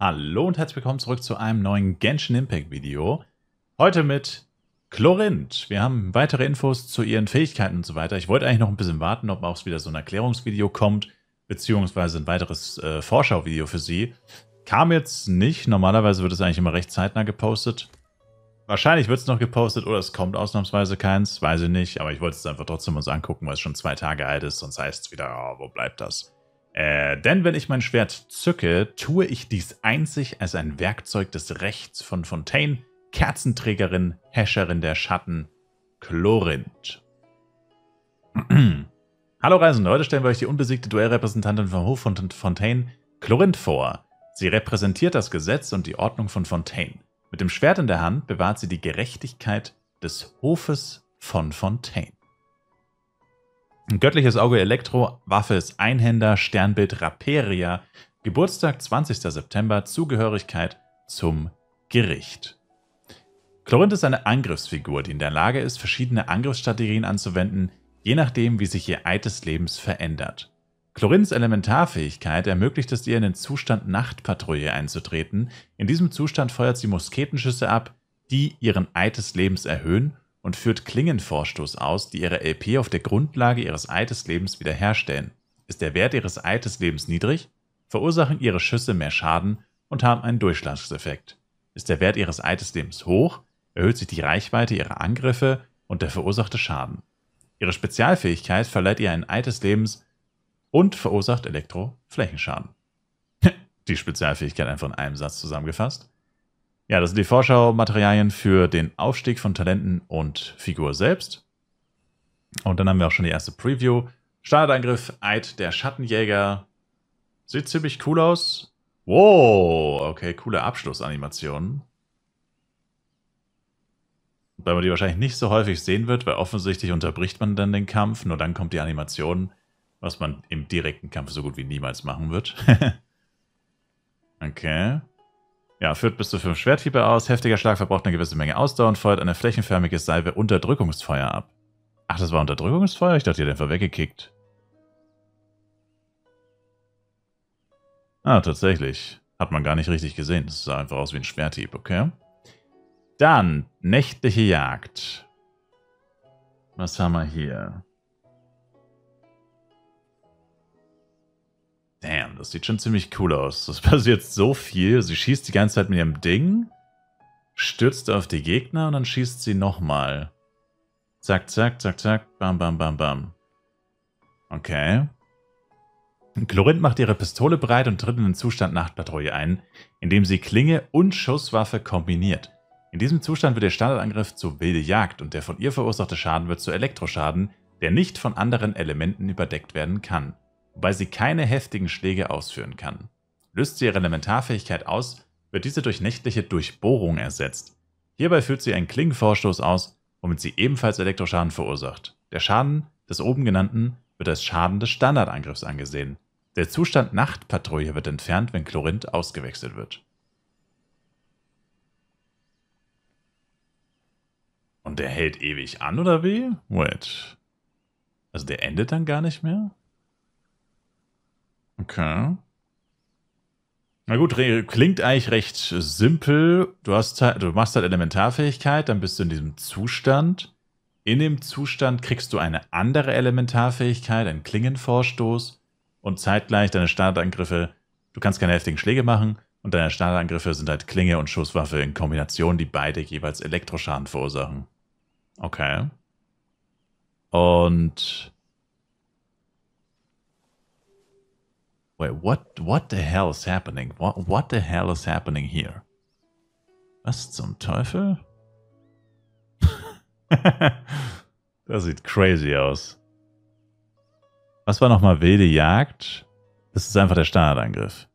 Hallo und herzlich willkommen zurück zu einem neuen Genshin Impact Video. Heute mit Chlorint. Wir haben weitere Infos zu ihren Fähigkeiten und so weiter. Ich wollte eigentlich noch ein bisschen warten, ob auch wieder so ein Erklärungsvideo kommt, beziehungsweise ein weiteres äh, Vorschauvideo für sie. Kam jetzt nicht. Normalerweise wird es eigentlich immer recht zeitnah gepostet. Wahrscheinlich wird es noch gepostet oder es kommt ausnahmsweise keins, weiß ich nicht. Aber ich wollte es einfach trotzdem uns angucken, weil es schon zwei Tage alt ist, sonst heißt es wieder, oh, wo bleibt das? Äh, denn wenn ich mein Schwert zücke, tue ich dies einzig als ein Werkzeug des Rechts von Fontaine, Kerzenträgerin, Häscherin der Schatten, Chlorinth. Hallo Reisende, heute stellen wir euch die unbesiegte Duellrepräsentantin vom Hof von Fontaine, Chlorinth, vor. Sie repräsentiert das Gesetz und die Ordnung von Fontaine. Mit dem Schwert in der Hand bewahrt sie die Gerechtigkeit des Hofes von Fontaine. Göttliches Auge Elektro, Waffe ist Einhänder, Sternbild Raperia, Geburtstag 20. September, Zugehörigkeit zum Gericht. Chlorinth ist eine Angriffsfigur, die in der Lage ist, verschiedene Angriffsstrategien anzuwenden, je nachdem, wie sich ihr Eid des Lebens verändert. Chlorinths Elementarfähigkeit ermöglicht es ihr, in den Zustand Nachtpatrouille einzutreten. In diesem Zustand feuert sie Musketenschüsse ab, die ihren Eid des Lebens erhöhen und führt Klingenvorstoß aus, die ihre LP auf der Grundlage ihres Eides Lebens wiederherstellen. Ist der Wert ihres Eides Lebens niedrig, verursachen ihre Schüsse mehr Schaden und haben einen Durchschlagseffekt. Ist der Wert ihres Eides Lebens hoch, erhöht sich die Reichweite ihrer Angriffe und der verursachte Schaden. Ihre Spezialfähigkeit verleiht ihr ein Eid Lebens und verursacht Elektro-Flächenschaden. die Spezialfähigkeit einfach in einem Satz zusammengefasst. Ja, das sind die Vorschau-Materialien für den Aufstieg von Talenten und Figur selbst. Und dann haben wir auch schon die erste Preview. Standardangriff Eid der Schattenjäger. Sieht ziemlich cool aus. Wow, okay, coole Abschlussanimation. Weil man die wahrscheinlich nicht so häufig sehen wird, weil offensichtlich unterbricht man dann den Kampf, nur dann kommt die Animation, was man im direkten Kampf so gut wie niemals machen wird. okay. Ja, führt bis zu fünf Schwerthiebe aus. Heftiger Schlag verbraucht eine gewisse Menge Ausdauer und feuert eine flächenförmige Salve Unterdrückungsfeuer ab. Ach, das war Unterdrückungsfeuer? Ich dachte, ihr hättet einfach weggekickt. Ah, tatsächlich. Hat man gar nicht richtig gesehen. Das sah einfach aus wie ein Schwerthieb, okay? Dann, nächtliche Jagd. Was haben wir hier? Das sieht schon ziemlich cool aus. Das passiert so viel. Sie schießt die ganze Zeit mit ihrem Ding, stürzt auf die Gegner und dann schießt sie nochmal. Zack, zack, zack, zack. Bam, bam, bam, bam. Okay. Chlorin macht ihre Pistole breit und tritt in den Zustand Nachtpatrouille ein, indem sie Klinge und Schusswaffe kombiniert. In diesem Zustand wird der Standardangriff zu wilde Jagd und der von ihr verursachte Schaden wird zu Elektroschaden, der nicht von anderen Elementen überdeckt werden kann wobei sie keine heftigen Schläge ausführen kann. Löst sie ihre Elementarfähigkeit aus, wird diese durch nächtliche Durchbohrung ersetzt. Hierbei führt sie einen Klingenvorstoß aus, womit sie ebenfalls Elektroschaden verursacht. Der Schaden des oben genannten wird als Schaden des Standardangriffs angesehen. Der Zustand Nachtpatrouille wird entfernt, wenn Chlorinth ausgewechselt wird. Und der hält ewig an, oder wie? Wait. Also der endet dann gar nicht mehr? Okay. Na gut, klingt eigentlich recht simpel. Du, hast halt, du machst halt Elementarfähigkeit, dann bist du in diesem Zustand. In dem Zustand kriegst du eine andere Elementarfähigkeit, einen Klingenvorstoß und zeitgleich deine Standardangriffe. Du kannst keine heftigen Schläge machen und deine Standardangriffe sind halt Klinge und Schusswaffe in Kombination, die beide jeweils Elektroschaden verursachen. Okay. Und Wait, what, what the hell is happening? What, what the hell is happening here? Was zum Teufel? das sieht crazy aus. Was war nochmal wilde Jagd? Das ist einfach der Standardangriff.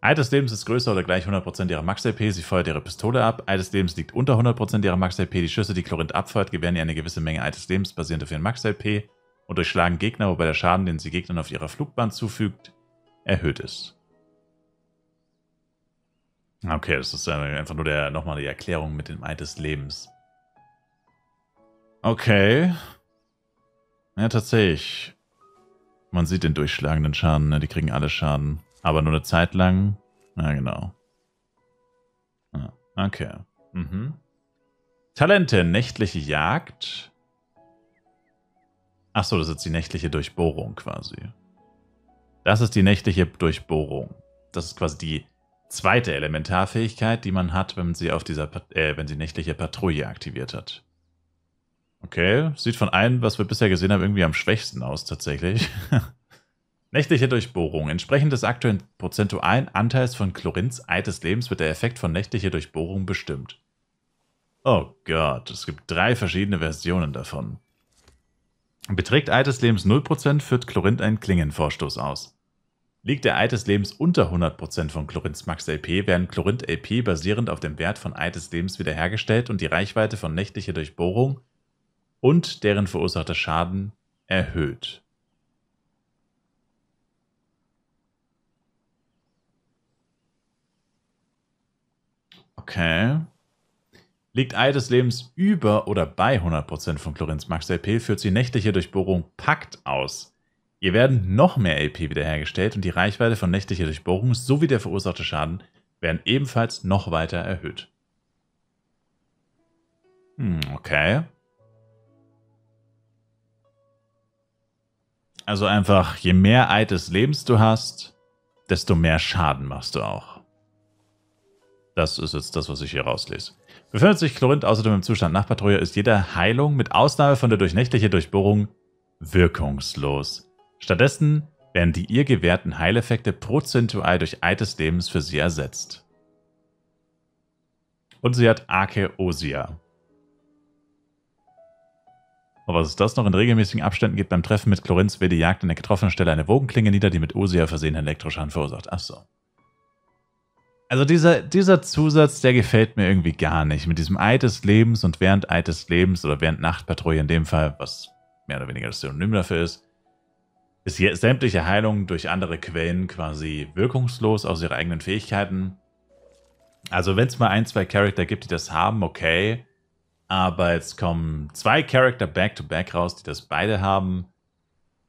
Eid des Lebens ist größer oder gleich 100% ihrer Max-LP, sie feuert ihre Pistole ab. Eid des Lebens liegt unter 100% ihrer Max-LP. Die Schüsse, die Chlorinth abfeuert, gewähren ihr eine gewisse Menge Eid des Lebens basierend auf ihren Max-LP und durchschlagen Gegner, wobei der Schaden, den sie Gegnern auf ihrer Flugbahn zufügt, erhöht ist. Okay, das ist äh, einfach nur der, nochmal die Erklärung mit dem Ei des Lebens. Okay. Ja, tatsächlich. Man sieht den durchschlagenden Schaden, ne? die kriegen alle Schaden. Aber nur eine Zeit lang. Ja, genau. Ja, okay. Mhm. Talente, nächtliche Jagd. Achso, das ist jetzt die nächtliche Durchbohrung quasi. Das ist die nächtliche Durchbohrung. Das ist quasi die zweite Elementarfähigkeit, die man hat, wenn sie auf dieser äh, wenn sie nächtliche Patrouille aktiviert hat. Okay, sieht von allem, was wir bisher gesehen haben, irgendwie am schwächsten aus tatsächlich. Nächtliche Durchbohrung. Entsprechend des aktuellen prozentualen Anteils von Chlorins Eid des Lebens wird der Effekt von nächtlicher Durchbohrung bestimmt. Oh Gott, es gibt drei verschiedene Versionen davon. Beträgt Eid des Lebens 0%, führt Chlorinth einen Klingenvorstoß aus. Liegt der Eid des Lebens unter 100% von Chlorinths Max-LP, werden Chlorinth-LP basierend auf dem Wert von Eid des Lebens wiederhergestellt und die Reichweite von nächtlicher Durchbohrung und deren verursachter Schaden erhöht. Okay. Liegt Ei des Lebens über oder bei 100% von Chlorins Max LP, führt sie nächtliche Durchbohrung Pakt aus. Ihr werden noch mehr LP wiederhergestellt und die Reichweite von nächtlicher Durchbohrung sowie der verursachte Schaden werden ebenfalls noch weiter erhöht. Hm, okay. Also einfach, je mehr Eid des Lebens du hast, desto mehr Schaden machst du auch. Das ist jetzt das, was ich hier rauslese. Befindet sich Chlorinth außerdem im Zustand Nachtpatrouille, ist jede Heilung mit Ausnahme von der durchnächtlichen Durchbohrung wirkungslos. Stattdessen werden die ihr gewährten Heileffekte prozentual durch Eid des Lebens für sie ersetzt. Und sie hat Archeosia. Und was ist das noch? In regelmäßigen Abständen geht beim Treffen mit Chlorinz wede Jagd an der getroffenen Stelle eine Wogenklinge nieder, die mit Osia versehenen Elektroschaden Hand verursacht. Achso. Also dieser, dieser Zusatz, der gefällt mir irgendwie gar nicht. Mit diesem Eid des Lebens und während Eid des Lebens oder während Nachtpatrouille in dem Fall, was mehr oder weniger das Synonym dafür ist, ist hier sämtliche Heilung durch andere Quellen quasi wirkungslos aus ihrer eigenen Fähigkeiten. Also wenn es mal ein, zwei Charakter gibt, die das haben, okay. Aber jetzt kommen zwei Charakter back to -back raus, die das beide haben.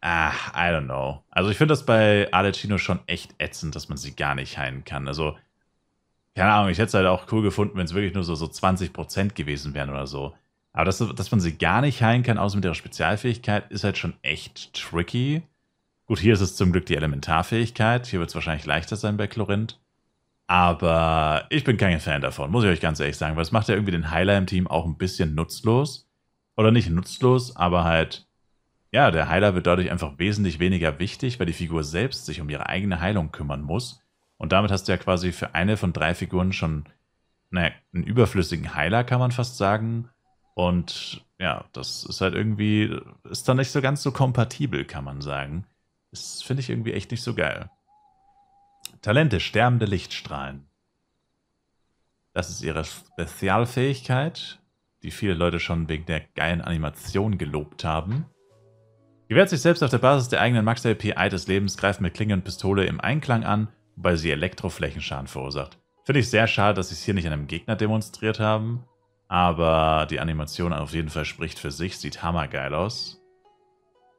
Ah, I don't know. Also ich finde das bei Alecino schon echt ätzend, dass man sie gar nicht heilen kann. Also keine Ahnung, ich hätte es halt auch cool gefunden, wenn es wirklich nur so, so 20% gewesen wären oder so. Aber dass, dass man sie gar nicht heilen kann, außer mit ihrer Spezialfähigkeit, ist halt schon echt tricky. Gut, hier ist es zum Glück die Elementarfähigkeit. Hier wird es wahrscheinlich leichter sein bei Chlorint. Aber ich bin kein Fan davon, muss ich euch ganz ehrlich sagen, weil es macht ja irgendwie den Heiler im Team auch ein bisschen nutzlos. Oder nicht nutzlos, aber halt, ja, der Heiler wird dadurch einfach wesentlich weniger wichtig, weil die Figur selbst sich um ihre eigene Heilung kümmern muss und damit hast du ja quasi für eine von drei Figuren schon naja, einen überflüssigen Heiler, kann man fast sagen. Und ja, das ist halt irgendwie, ist dann nicht so ganz so kompatibel, kann man sagen. Das finde ich irgendwie echt nicht so geil. Talente, sterbende Lichtstrahlen. Das ist ihre Spezialfähigkeit, die viele Leute schon wegen der geilen Animation gelobt haben. Gewährt sich selbst auf der Basis der eigenen Max-LP Eid des Lebens, greift mit Klinge und Pistole im Einklang an wobei sie Elektroflächenschaden verursacht. Finde ich sehr schade, dass sie es hier nicht an einem Gegner demonstriert haben, aber die Animation auf jeden Fall spricht für sich, sieht hammergeil aus.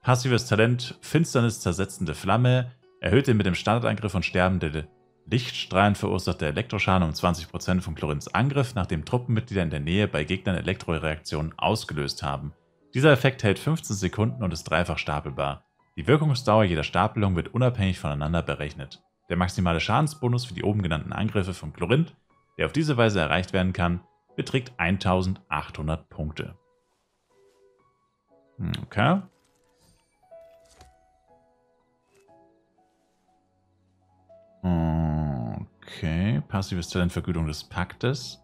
Passives Talent, Finsternis zersetzende Flamme, erhöht den mit dem Standardangriff und sterbende Lichtstrahlen verursachte Elektroschaden um 20% von Chlorins Angriff, nachdem Truppenmitglieder in der Nähe bei Gegnern Elektroreaktionen ausgelöst haben. Dieser Effekt hält 15 Sekunden und ist dreifach stapelbar. Die Wirkungsdauer jeder Stapelung wird unabhängig voneinander berechnet. Der maximale Schadensbonus für die oben genannten Angriffe von Chlorinth, der auf diese Weise erreicht werden kann, beträgt 1800 Punkte. Hm, okay. Okay, passives Talent des Paktes.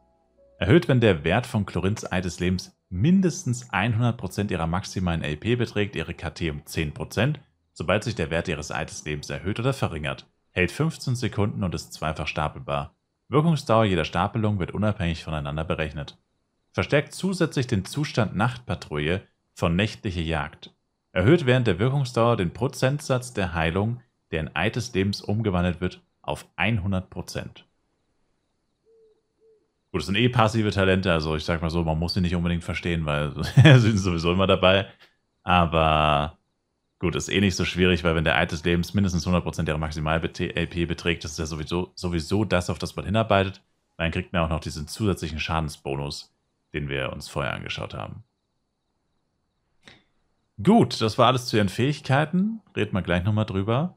Erhöht, wenn der Wert von Chlorins Ei des Lebens mindestens 100% ihrer maximalen LP beträgt, ihre KT um 10%, sobald sich der Wert ihres Ei des Lebens erhöht oder verringert hält 15 Sekunden und ist zweifach stapelbar. Wirkungsdauer jeder Stapelung wird unabhängig voneinander berechnet. Verstärkt zusätzlich den Zustand Nachtpatrouille von nächtliche Jagd. Erhöht während der Wirkungsdauer den Prozentsatz der Heilung, der in Eid des Lebens umgewandelt wird, auf 100 Gut, das sind eh passive Talente, also ich sag mal so, man muss sie nicht unbedingt verstehen, weil sie sind sowieso immer dabei. Aber Gut, ist eh nicht so schwierig, weil wenn der Eid des Lebens mindestens 100% der Maximal-LP beträgt, das ist ja sowieso, sowieso das, auf das man hinarbeitet. Dann kriegt man auch noch diesen zusätzlichen Schadensbonus, den wir uns vorher angeschaut haben. Gut, das war alles zu ihren Fähigkeiten. Reden wir gleich nochmal drüber.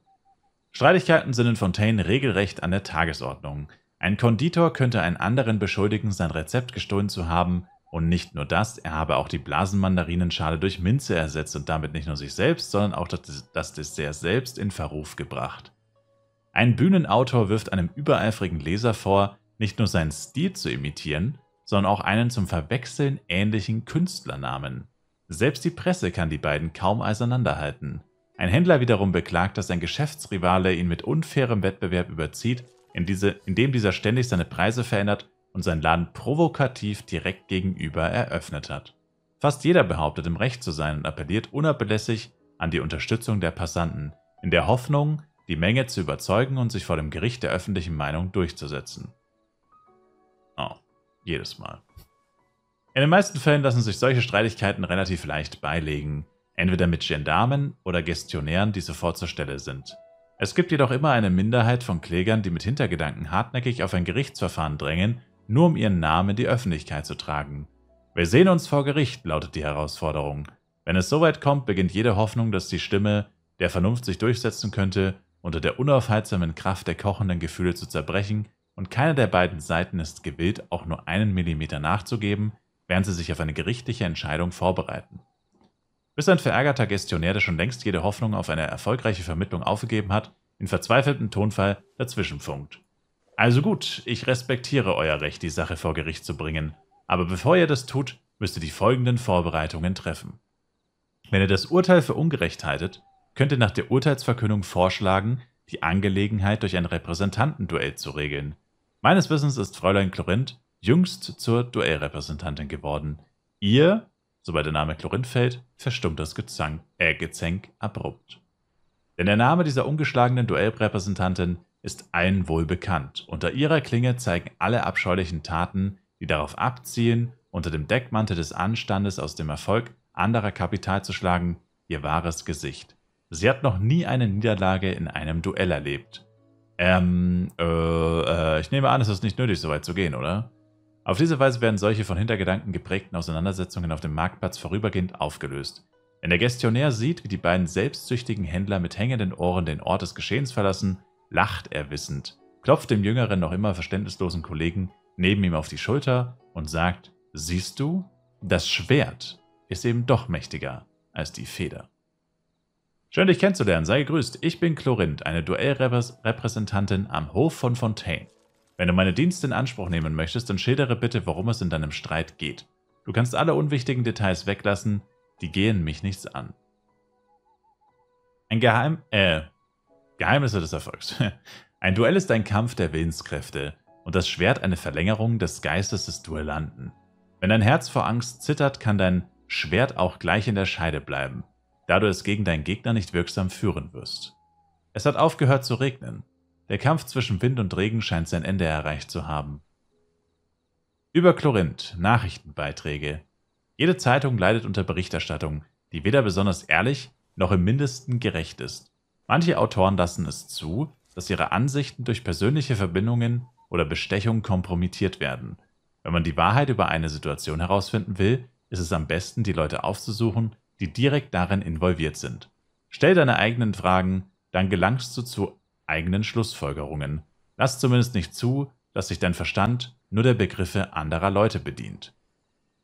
Streitigkeiten sind in Fontaine regelrecht an der Tagesordnung. Ein Konditor könnte einen anderen beschuldigen, sein Rezept gestohlen zu haben, und nicht nur das, er habe auch die Blasenmandarinenschale durch Minze ersetzt und damit nicht nur sich selbst, sondern auch das, Dessert selbst in Verruf gebracht. Ein Bühnenautor wirft einem übereifrigen Leser vor, nicht nur seinen Stil zu imitieren, sondern auch einen zum Verwechseln ähnlichen Künstlernamen. Selbst die Presse kann die beiden kaum auseinanderhalten. Ein Händler wiederum beklagt, dass sein Geschäftsrivale ihn mit unfairem Wettbewerb überzieht, indem dieser ständig seine Preise verändert und sein Laden provokativ direkt gegenüber eröffnet hat. Fast jeder behauptet im Recht zu sein und appelliert unablässig an die Unterstützung der Passanten, in der Hoffnung, die Menge zu überzeugen und sich vor dem Gericht der öffentlichen Meinung durchzusetzen. Oh, jedes Mal. In den meisten Fällen lassen sich solche Streitigkeiten relativ leicht beilegen, entweder mit Gendarmen oder Gestionären, die sofort zur Stelle sind. Es gibt jedoch immer eine Minderheit von Klägern, die mit Hintergedanken hartnäckig auf ein Gerichtsverfahren drängen nur um ihren Namen in die Öffentlichkeit zu tragen. Wir sehen uns vor Gericht, lautet die Herausforderung. Wenn es soweit kommt, beginnt jede Hoffnung, dass die Stimme der Vernunft sich durchsetzen könnte, unter der unaufhaltsamen Kraft der kochenden Gefühle zu zerbrechen, und keiner der beiden Seiten ist gewillt, auch nur einen Millimeter nachzugeben, während sie sich auf eine gerichtliche Entscheidung vorbereiten. Bis ein verärgerter Gestionär, der schon längst jede Hoffnung auf eine erfolgreiche Vermittlung aufgegeben hat, in verzweifeltem Tonfall dazwischenfunkt. Also gut, ich respektiere euer Recht, die Sache vor Gericht zu bringen, aber bevor ihr das tut, müsst ihr die folgenden Vorbereitungen treffen. Wenn ihr das Urteil für ungerecht haltet, könnt ihr nach der Urteilsverkündung vorschlagen, die Angelegenheit durch ein Repräsentantenduell zu regeln. Meines Wissens ist Fräulein Klorinth jüngst zur Duellrepräsentantin geworden. Ihr, sobald der Name Klorinth fällt, verstummt das Gezank, äh, Gezänk abrupt. Denn der Name dieser ungeschlagenen Duellrepräsentantin ist allen wohl bekannt. Unter ihrer Klinge zeigen alle abscheulichen Taten, die darauf abziehen, unter dem Deckmantel des Anstandes aus dem Erfolg anderer Kapital zu schlagen, ihr wahres Gesicht. Sie hat noch nie eine Niederlage in einem Duell erlebt. Ähm, äh, äh, ich nehme an, es ist nicht nötig, so weit zu gehen, oder? Auf diese Weise werden solche von Hintergedanken geprägten Auseinandersetzungen auf dem Marktplatz vorübergehend aufgelöst. Wenn der Gestionär sieht, wie die beiden selbstsüchtigen Händler mit hängenden Ohren den Ort des Geschehens verlassen, lacht er wissend, klopft dem jüngeren, noch immer verständnislosen Kollegen neben ihm auf die Schulter und sagt, siehst du, das Schwert ist eben doch mächtiger als die Feder. Schön, dich kennenzulernen. Sei gegrüßt. Ich bin Chlorind, eine Duellrepräsentantin am Hof von Fontaine. Wenn du meine Dienste in Anspruch nehmen möchtest, dann schildere bitte, worum es in deinem Streit geht. Du kannst alle unwichtigen Details weglassen, die gehen mich nichts an. Ein Geheim... äh, Geheimnisse des Erfolgs. Ein Duell ist ein Kampf der Willenskräfte und das Schwert eine Verlängerung des Geistes des Duellanten. Wenn dein Herz vor Angst zittert, kann dein Schwert auch gleich in der Scheide bleiben, da du es gegen deinen Gegner nicht wirksam führen wirst. Es hat aufgehört zu regnen. Der Kampf zwischen Wind und Regen scheint sein Ende erreicht zu haben. Über Chlorinth Nachrichtenbeiträge. Jede Zeitung leidet unter Berichterstattung, die weder besonders ehrlich noch im mindesten gerecht ist. Manche Autoren lassen es zu, dass ihre Ansichten durch persönliche Verbindungen oder Bestechung kompromittiert werden. Wenn man die Wahrheit über eine Situation herausfinden will, ist es am besten, die Leute aufzusuchen, die direkt darin involviert sind. Stell deine eigenen Fragen, dann gelangst du zu eigenen Schlussfolgerungen. Lass zumindest nicht zu, dass sich dein Verstand nur der Begriffe anderer Leute bedient.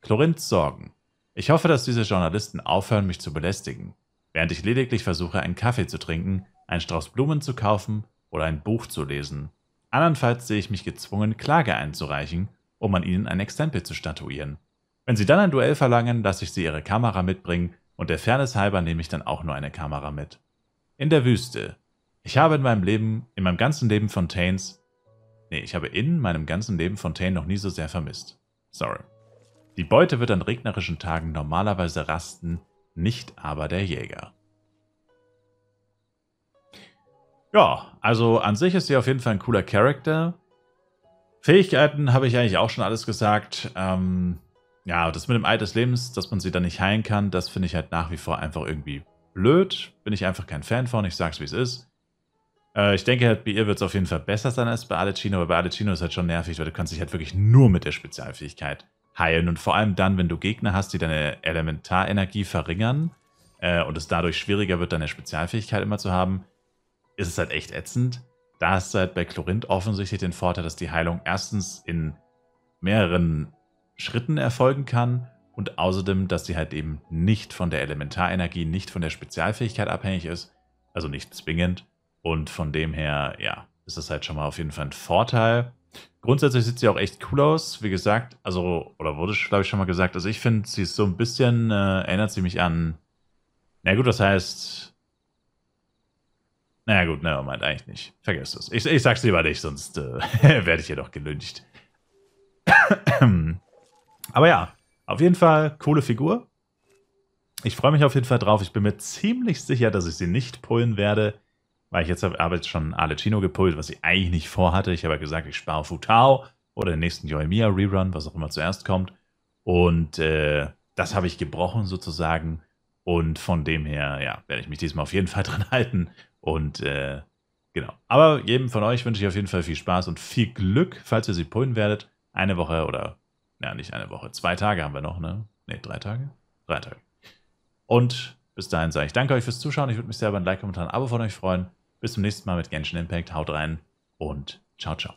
Chlorinths Sorgen. Ich hoffe, dass diese Journalisten aufhören, mich zu belästigen während ich lediglich versuche, einen Kaffee zu trinken, einen Strauß Blumen zu kaufen oder ein Buch zu lesen. Andernfalls sehe ich mich gezwungen, Klage einzureichen, um an ihnen ein Exempel zu statuieren. Wenn sie dann ein Duell verlangen, lasse ich sie ihre Kamera mitbringen und der Fairness halber nehme ich dann auch nur eine Kamera mit. In der Wüste. Ich habe in meinem Leben, in meinem ganzen Leben Fontaines, nee, ich habe in meinem ganzen Leben Fontaine noch nie so sehr vermisst. Sorry. Die Beute wird an regnerischen Tagen normalerweise rasten, nicht aber der Jäger. Ja, also an sich ist sie auf jeden Fall ein cooler Charakter. Fähigkeiten habe ich eigentlich auch schon alles gesagt. Ähm, ja, das mit dem Ei des Lebens, dass man sie dann nicht heilen kann, das finde ich halt nach wie vor einfach irgendwie blöd. Bin ich einfach kein Fan von, ich sage es wie es ist. Äh, ich denke halt, bei ihr wird es auf jeden Fall besser sein als bei Alecino, aber bei Alecino ist halt schon nervig, weil du kannst dich halt wirklich nur mit der Spezialfähigkeit heilen. Und vor allem dann, wenn du Gegner hast, die deine Elementarenergie verringern äh, und es dadurch schwieriger wird, deine Spezialfähigkeit immer zu haben, ist es halt echt ätzend. Da hast du halt bei Chlorinth offensichtlich den Vorteil, dass die Heilung erstens in mehreren Schritten erfolgen kann und außerdem, dass sie halt eben nicht von der Elementarenergie, nicht von der Spezialfähigkeit abhängig ist, also nicht zwingend. Und von dem her, ja, ist das halt schon mal auf jeden Fall ein Vorteil. Grundsätzlich sieht sie auch echt cool aus, wie gesagt, also, oder wurde, glaube ich, schon mal gesagt. Also ich finde, sie ist so ein bisschen, äh, erinnert sie mich an, na gut, das heißt, na gut, nein, meint eigentlich nicht. Vergesst es. Ich, ich sag's lieber nicht, sonst äh, werde ich hier doch gelüncht. Aber ja, auf jeden Fall coole Figur. Ich freue mich auf jeden Fall drauf. Ich bin mir ziemlich sicher, dass ich sie nicht pullen werde weil ich jetzt habe jetzt schon Alecino gepult, was ich eigentlich nicht vorhatte. Ich habe ja gesagt, ich spare Futao oder den nächsten Yoimiya Rerun, was auch immer zuerst kommt. Und äh, das habe ich gebrochen sozusagen. Und von dem her, ja, werde ich mich diesmal auf jeden Fall dran halten. Und äh, genau. Aber jedem von euch wünsche ich auf jeden Fall viel Spaß und viel Glück, falls ihr sie pullen werdet. Eine Woche oder, ja, nicht eine Woche, zwei Tage haben wir noch, ne? Ne, drei Tage? Drei Tage. Und bis dahin sage ich danke euch fürs Zuschauen. Ich würde mich sehr über ein Like, Kommentar, und ein Abo von euch freuen. Bis zum nächsten Mal mit Genshin Impact. Haut rein und ciao, ciao.